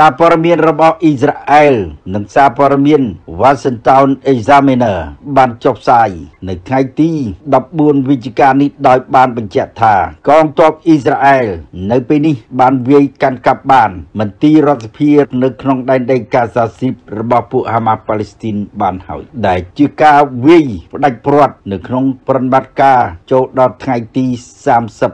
សារព័ត៌មានរបស់អ៊ីស្រាអែលនិងសារព័ត៌មាន Washington Examiner បានចុះផ្សាយនៅថ្ងៃទី14វិច្ឆិកានេះដោយបានបញ្ជាក់ថា កងទ័ពអ៊ីស្រាអែលនៅពេលនេះបានវាយកាន់កាប់បានមន្ទីររដ្ឋាភិបាលនៅក្នុងដែនដីកាហ្សាស៊ីបរបស់ពួកហាម៉ាស់ប៉ាឡេស្ទីនបានហើយដែលជាការវាយផ្ដាច់ព្រាត់នៅក្នុងប្រតិបត្តិការចូលដល់ថ្ងៃទី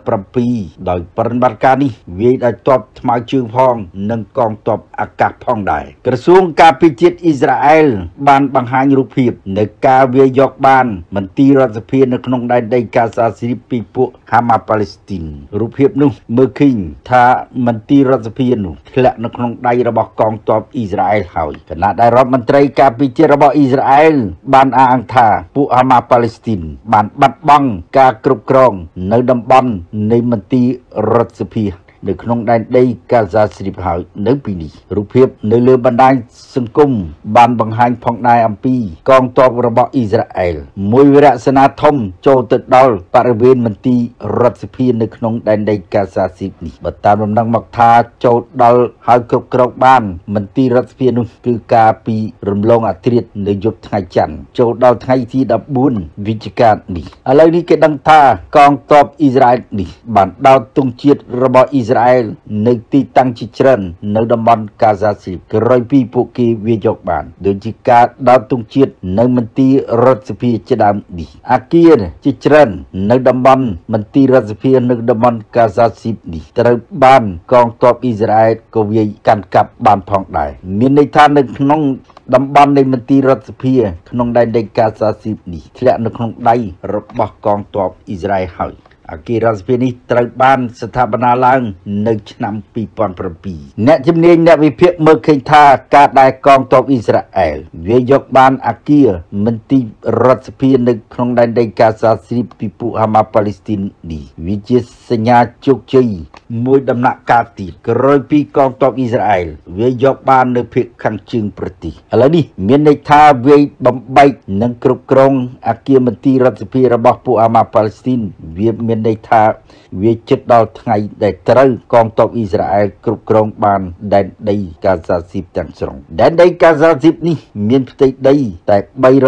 37ដោយប្រតិបត្តិការនេះ វាយដោយទ័ពថ្មើរជើងផងនិងកងទ័ពប់អាកាសផងដែរក្រសួងការពារជាតិអ៊ីស្រាអែល បានបង្ហាញរូបភាពនៃការវាយយក បាន មន្ទីររដ្ឋសភានៅក្នុងដែនដីកាសាស្រីពីពួកហាម៉ាប៉ាឡេស្ទីនរូបភាពនោះ មើលឃើញថាមន្ទីររដ្ឋសភានោះធ្លាក់នៅក្នុងដៃរបស់កងទ័ពអ៊ីស្រាអែលហើយគណៈដែលរដ្ឋមន្ត្រីការពារជាតិរបស់អ៊ីស្រាអែល បានអះអាងថាពួកហាម៉ាប៉ាឡេស្ទីនបានបាត់បង់ការគ្រប់គ្រងនៅតំបន់នៃមន្ទីររដ្ឋសភានៅក្នុងដែនដីកាហ្សាស្រីបហើយនៅពីនេះរូបភាពនៅលើបណ្ដាញសង្គមបានបង្ហាញផងដែរអំពី កងទ័ពរបស់អ៊ីស្រាអែលមួយវរៈសេនាធំចូលទៅដល់បរិវេណមន្ទីររដ្ឋសភានៅក្នុងដែនដីកាហ្សាស្រីបនេះបើតាមដំណឹងមកថា ចូលដល់ហើយគ្រប់គ្រងបាន មន្ទីររដ្ឋសភានោះគឺការពីរំលងអាត្រិតនៅយប់ថ្ងៃច័ន្ទចូលដល់ថ្ងៃទី14វិច្ឆិកានេះឥឡូវនេះគេដឹងថាកងទ័ពអ៊ីស្រាអែលនេះបានដោតទង់ជាតិរបស់អ៊ីស្រាស្រាអែលនៅទីតាំងជាច្រើននៅតំបន់កាហ្សាស៊ីក្រោយពីពួកគេវាយកបាន ដូចជាការដើរទង់ជាតិនៅមន្ទីររដ្ឋសភាជាដើមនេះអាគារជាច្រើននៅតំបន់មន្ទីររដ្ឋសភានៅតំបន់កាហ្សាស៊ីនេះត្រូវបានកងទ័ពអ៊ីស្រាអែលក៏វាយកាន់កាប់បានផងដែរមានន័យថានៅក្នុងតំបន់នៃមន្ទីររដ្ឋសភាក្នុងដែនដីកាហ្សាស៊ីនេះ ធ្លាក់នៅក្នុងដៃរបស់កងទ័ពអ៊ីស្រាអែលហើយអគាររដ្ឋសភានេះត្រូវបានស្ថាបនាឡើងនៅឆ្នាំ2007អ្នកជំនាញអ្នកវិភាគមើលឃើញថាការដែលកងទ័ពអ៊ីស្រាអែលវាយកបានអគារមន្ទីររដ្ឋសភានៅក្នុងដែនដីកាសាស្រីពីពួកហាម៉ាប៉ាឡេស្ទីននេះវាជាសញ្ញាជោគជ័យមួយដំណាក់កាលទៀតក្រោយពីកងទ័ពអ៊ីស្រាអែលវាយកបាននៅភាគខាងជើងប្រទេសឥឡូវនេះ មានន័យថាវាបំបែកនិងគ្រប់គ្រងអគារមន្ទីររដ្ឋសភារបស់ពួកហាម៉ាប៉ាឡេស្ទីនវាមានមានន័យថាវាជិតដល់ថ្ងៃដែលត្រូវកងទ័ពអ៊ីស្រាអែលគ្រប់គ្រងបាន ដែនដីកាហ្សាស៊ីបទាំងស្រុងដែនដីកាហ្សាស៊ីបនេះ មានផ្ទៃដីតែ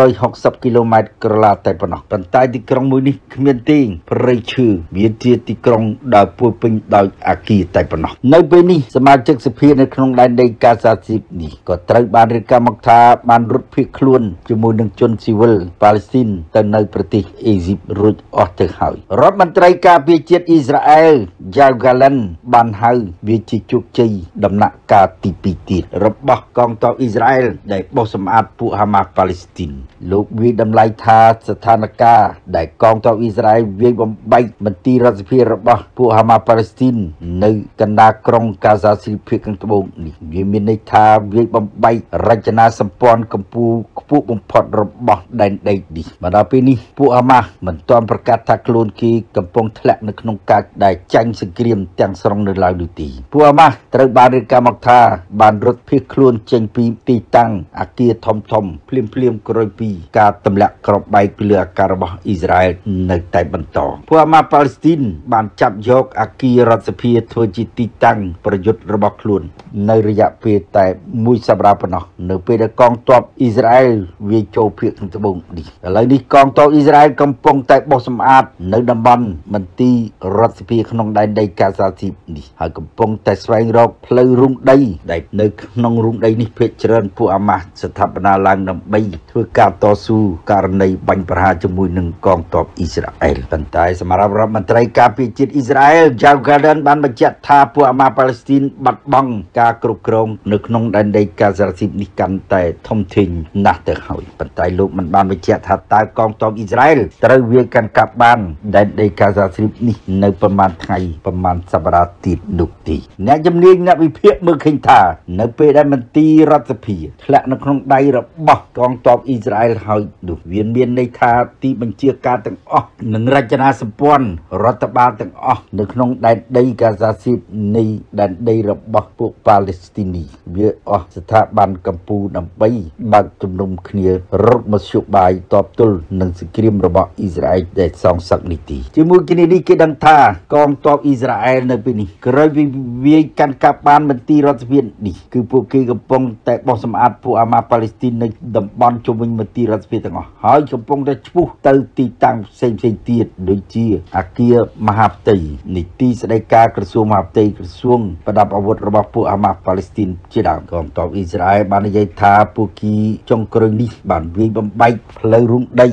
360គីឡូម៉ែត្រក្រឡាតែប៉ុណ្ណោះប៉ុន្តែទីក្រុងមួយនេះគ្មានទីព្រៃឈើវាជាទីក្រុងដែលពោពេញដោយអាគារតែប៉ុណ្ណោះនៅ ពេលនេះសមាជិកសភានៅក្នុងដែនដីកាហ្សាស៊ីបនេះក៏ត្រូវបានរាយការណ៍មកថាបានរត់ភៀសខ្លួនជាមួយនឹងជនស៊ីវិលប៉ាឡេស្ទីនទៅនៅប្រទេសអេស៊ីបរួចអស់ទៅហើយរដ្ឋមន្ន្ត្រីការពារជាតិអ៊ីស្រាអែលយ៉ាវហ្គាឡិនបានហៅវាជាជោគជ័យដំណាក់កាលទី2ទៀតរបស់កងទ័ពអ៊ីស្រាអែលដែលបោះសម្អាតពួកហាម៉ាស់ប៉ាឡេស្ទីនលោកវាតម្លៃថាស្ថានភាពដែលកងទ័ពអ៊ីស្រាអែលវាយបំបែកមន្ទីររដ្ឋសភារបស់ពួកហាម៉ាស់ប៉ាឡេស្ទីន នៅកណ្ដាលក្រុងកាហ្សាស៊ីលភាគខាងត្បូងនេះវាមានន័យថាវាយបំបែករចនាសម្ព័ន្ធកម្ពុជាខ្ពស់បំផុតរបស់ដែនដីនេះមកដល់ពេលនេះពួកអាម៉ាស់មិនទាន់ប្រកាសថាខ្លួនគេកំកំពុងធ្លាក់នៅក្នុងកាចដែលចាញ់សង្គ្រាមទាំងស្រុងនៅឡើយនោះទេពួកអាម៉ាស់ត្រូវបានរាយការណ៍មកថាបានរត់ភៀសខ្លួន ចេញពីទីតាំង អាគារធំធំភ្លាមភ្លាមក្រោយពី ការទម្លាក់គ្រាប់បែកពីលើអាកាសរបស់អ៊ីស្រាអែលនៅតែបន្តពួកអាម៉ាស់ប៉ាឡេស្ទីន បានចាប់យក អាគាររដ្ឋសភាធ្វើជាទីតាំងប្រយុទ្ធរបស់ខ្លួន នៅរយៈពេលតែមួយសប្តាហ៍ប៉ុណ្ណោះនៅពេលដែលកងទ័ពអ៊ីស្រាអែលវាយចូលភៀកក្នុងត្បូងនេះឥឡូវនេះកងទ័ពអ៊ីស្រាអែលកំពុងតែបោះសម្អាតនៅតំបន់មន្ទីររដ្ឋសភាក្នុងដែនដីកាសាស៊ីបនេះហើយកំពុងតែស្វែងរកផ្លូវរុំដី ដែលនៅក្នុងរុំដីនេះភេកច្រើនពួកអាម៉ាស់ស្ថាបនាឡើងដើម្បីធ្វើការតស៊ូករណីបាញ់ប្រហារជាមួយនឹងកងទ័ពអ៊ីស្រាអែលប៉ុន្តែសម្រាប់រដ្ឋមន្ត្រីការពារជាតិអ៊ីស្រាអែល Joe Garden បានបញ្ជាក់ថាពួកអាម៉ាស់ប៉ាឡេស្ទីនបាត់បង់ការគ្រប់គ្រងនៅក្នុងដែនដីកាសាស៊ីបនេះកាន់តែធំធេងណាស់ទៅហើយប៉ុន្តែលោកមិនបានបញ្ជាក់ថាតើកងទ័ពអ៊ីស្រាអែលត្រូវវាកាន់កាប់បានដែនដីកាការសារជ្រាបនេះនៅប្រមាណថ្ងៃប្រមាណសប្តាហ៍ទៀតនោះទីអ្នកជំនាញអ្នកវិភាគមើលឃើញថា នៅ ពេលដែលមន្ទីររដ្ឋសភាធ្លាក់នៅក្នុងដៃរបស់កងទ័ពអ៊ីស្រាអែលហើយនោះវាមានន័យថាទីបញ្ជាការទាំងអស់និងរចនាសម្ព័ន្ធរដ្ឋបាលទាំងអស់នៅក្នុងដែនដីកាហ្សាស៊ីបនៃដែនដីរបស់ពួកប៉ាឡេស្ទីនីវាអស់ស្ថាប័នកម្ពុជាដើម្បីបើកជំនុំគ្នារកមធ្យោបាយតបទល់នឹងសង្គ្រាមរបស់អ៊ីស្រាអែលដែល សងសឹកនេះទីជាមួយជាមួយគ្នានេះគេដឹងថាកងទ័ពអ៊ីស្រាអែលនៅពេលនេះក្រោយពីវាយកាន់កាប់បានមន្ទីររដ្ឋសភានេះគឺពួកគេកំពុងតែបោះសម្អាតពួកអាម៉ាប៉ាឡេស្ទីននៅតំបន់ជុំវិញមន្ទីររដ្ឋសភាទាំងអស់ហើយកំពុងតែឈ្មោះទៅទីតាំងផ្សេងផ្សេងទៀតដូចជាអាគារមហាផ្ទៃនីតិស្តីការក្រសួងមហាផ្ទៃក្រសួងប្រដាប់អាវុធរបស់ពួកអាម៉ាប៉ាឡេស្ទីនជាដើមកងទ័ពអ៊ីស្រាអែលបាននិយាយថាពួកគេចុងក្រោយនេះបានវាយបំបែកផ្លូវរុំដី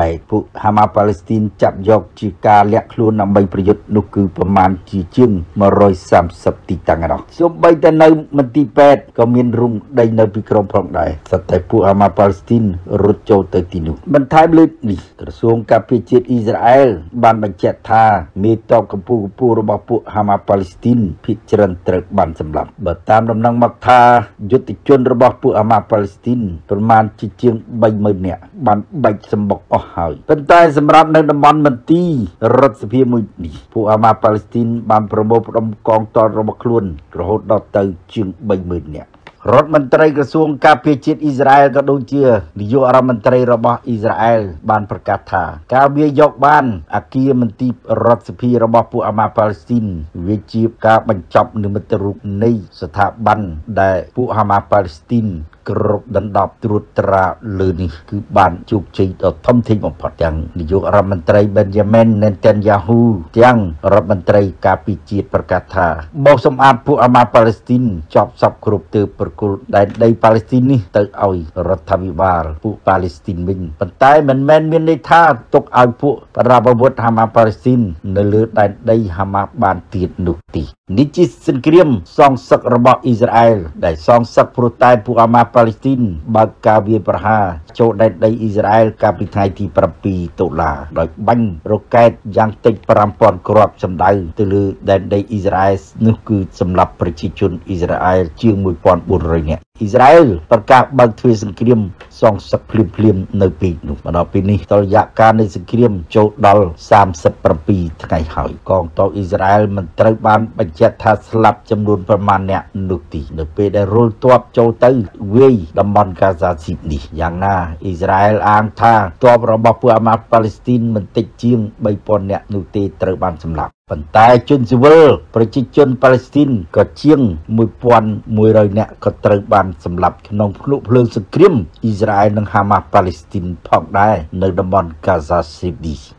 ដែលពួកហាម៉ាប៉ាឡេស្ទីន ចាប់យកជាការលាក់ខ្លួនដើម្បីប្រយុទ្ធនោះគឺប្រមាណជាជាង130ទីតាំងឯណោះសូម្បីតែនៅមន្ទីរពេទ្យក៏មានរុំដីនៅពីក្រមផងដែរសត្វតែពួកហាម៉ាប៉ាឡេស្ទីនរត់ចូលទៅទីនោះបន្ថែមលើនេះក្រសួងការពារជាតិអ៊ីស្រាអែល បានបញ្ជាក់ថាមេតបកម្ពុជាពូរបស់ពួកហាម៉ាប៉ាឡេស្ទីនភាគច្រើនត្រូវបានសម្លាប់បើតាមដំណឹងមកថាយុទ្ធជនរបស់ពួកហាម៉ាប៉ាឡេស្ទីន ប្រមាណជាជាង30000នាក់បានបាច់សម្បុកអស់ស់ហើយប៉ុន្តែ សម្រាប់នៅតំបន់មន្ទីររដ្ឋសភាមួយនេះពួកអាម៉ាប៉ាឡេស្ទីនបានប្រមូលផ្ដុំកងទ័ពរបស់ខ្លួនរហូតដល់ទៅជាង30000នាក់រដ្ឋមន្ត្រីក្រសួងការពារជាតិអ៊ីស្រាអែលក៏ដូចជានាយករដ្ឋមន្ត្រីរបស់អ៊ីស្រាអែលបានប្រកាសថាការវាយយកបានអគារមន្ទីររដ្ឋសភារបស់ពួកអាម៉ាប៉ាឡេស្ទីនវាជាការបញ្ចប់និមិត្តរូបនៃស្ថាប័នដែលពួកអាម៉ាប៉ាឡេស្ទីនគោរពដណ្ដប់ត្រួតត្រាលើនេះគឺបានជោគជ័យដ៏ធំធេងបំផុតទាំងនាយករដ្ឋមន្ត្រី Benjamin Netanyahu ទាំងរដ្ឋមន្ត្រីការពារជាតិប្រកាសថាបោសសម្អាតពួកអាម៉ាប៉ាឡេស្ទីនចប់សពគ្រប់ទើបប្រគល់ដែនដីប៉ាឡេស្ទីននេះទៅឲ្យរដ្ឋាភិបាលពួកប៉ាឡេស្ទីនវិញប៉ុន្តែមិនមែនមានន័យថាទុកឲ្យពួកប្រដាប់អាវុធហាម៉ាប៉ាឡេស្ទីននៅលើដែនដីហាម៉ាបានទៀតនោះទេនេះជាសង្គ្រាមសងសឹករបស់អ៊ីស្រាអែលដែលសងសឹកព្រោះតែពួកអាម៉ាប៉ាប៉ាឡេស្ទីនបើកការវាយប្រហារចូលដែនដីអ៊ីស្រាអែលកាលពីថ្ងៃទី7តុលាដោយបាញ់រ៉ុកែតយ៉ាងតិច5000គ្រាប់សម្ដៅទៅលើដែនដីអ៊ីស្រាអែលនោះគឺសម្រាប់ប្រជាជនអ៊ីស្រាអែលជាង1400នាក់អ៊ីស្រាអែលប្រកាសបើកទ្វារសង្គ្រាមសងសឹកភ្លាមភ្លាមនៅពេលនោះមកដល់ពេលនេះតរយៈកាលនៃសង្គ្រាមចូលដល់37ថ្ងៃហើយកងទ័ពអ៊ីស្រាអែល មិនត្រូវបាន បញ្ជាក់ថាស្លាប់ចំនួនប្រមាណអ្នកនោះទី នៅពេលដែលរុលទ័ពចូលទៅវាយតំបន់កាហ្សាស៊ីបនេះយ៉ាងណាអ៊ីស្រាអែលអាងថាទ័ពរបស់ពួកអាម៉ាស់ប៉ាឡេស្ទីនមិនតិចជាង3000អ្នកនោះទេត្រូវបានសម្លាប់ប៉ុន្តែជនស៊ីវិលប្រជាជនប៉ាឡេស្ទីនក៏ជាង1100នាក់ក៏ត្រូវបានសម្លាប់ក្នុងភ្នក់ភ្លើងសង្គ្រាមអ៊ីស្រាអែលនិងហាម៉ាស់ប៉ាឡេស្ទីនផងដែរនៅតំបន់កាហ្សាស៊ីប៊ី